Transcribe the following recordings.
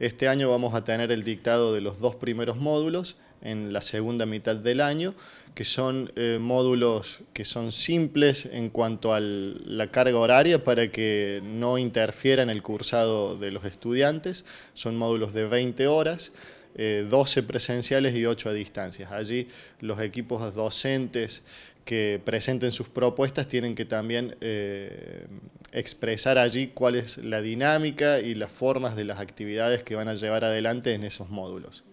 Este año vamos a tener el dictado de los dos primeros módulos en la segunda mitad del año, que son eh, módulos que son simples en cuanto a la carga horaria para que no interfiera en el cursado de los estudiantes. Son módulos de 20 horas. 12 eh, presenciales y 8 a distancias. Allí los equipos docentes que presenten sus propuestas tienen que también eh, expresar allí cuál es la dinámica y las formas de las actividades que van a llevar adelante en esos módulos.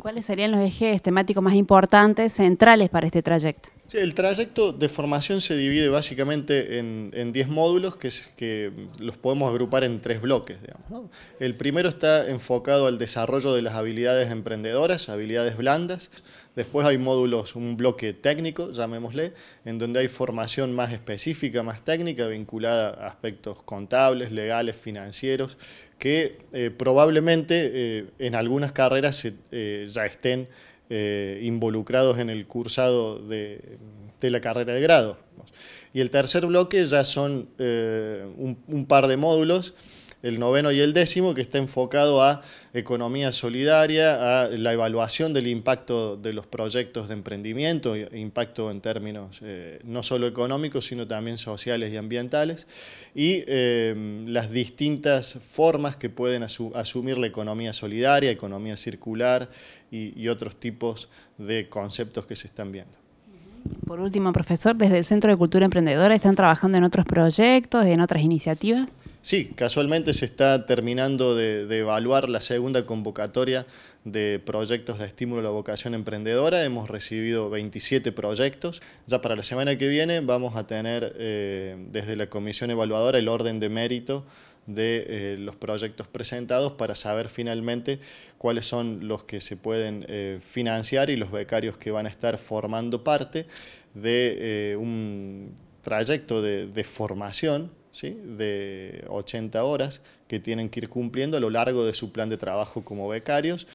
¿Cuáles serían los ejes temáticos más importantes, centrales para este trayecto? el trayecto de formación se divide básicamente en 10 módulos que, los podemos agrupar en tres bloques. El primero está enfocado al desarrollo de las habilidades emprendedoras, habilidades blandas. Después hay módulos, un bloque técnico, llamémosle, en donde hay formación más específica, más técnica, vinculada a aspectos contables, legales, financieros, que eh, probablemente eh, en algunas carreras eh, ya estén eh, involucrados en el cursado de, la carrera de grado. Y el tercer bloque ya son eh, un, par de módulos el noveno y el décimo, que está enfocado a economía solidaria, a la evaluación del impacto de los proyectos de emprendimiento, impacto en términos eh, no solo económicos, sino también sociales y ambientales, y em, las distintas formas que pueden asumir la economía solidaria, economía circular y otros tipos de conceptos que se están viendo. Por último, profesor, desde el Centro de Cultura Emprendedora están trabajando en otros proyectos, en otras iniciativas. Sí, casualmente se está terminando de, evaluar la segunda convocatoria de proyectos de estímulo a la vocación emprendedora. Hemos recibido 27 proyectos. Ya para la semana que viene vamos a tener eh, desde la comisión evaluadora el orden de mérito de eh, los proyectos presentados para saber finalmente cuáles son los que se pueden eh, financiar y los becarios que van a estar formando parte de un trayecto de formación de 80 horas que tienen que ir cumpliendo a lo largo de su plan de trabajo como becarios.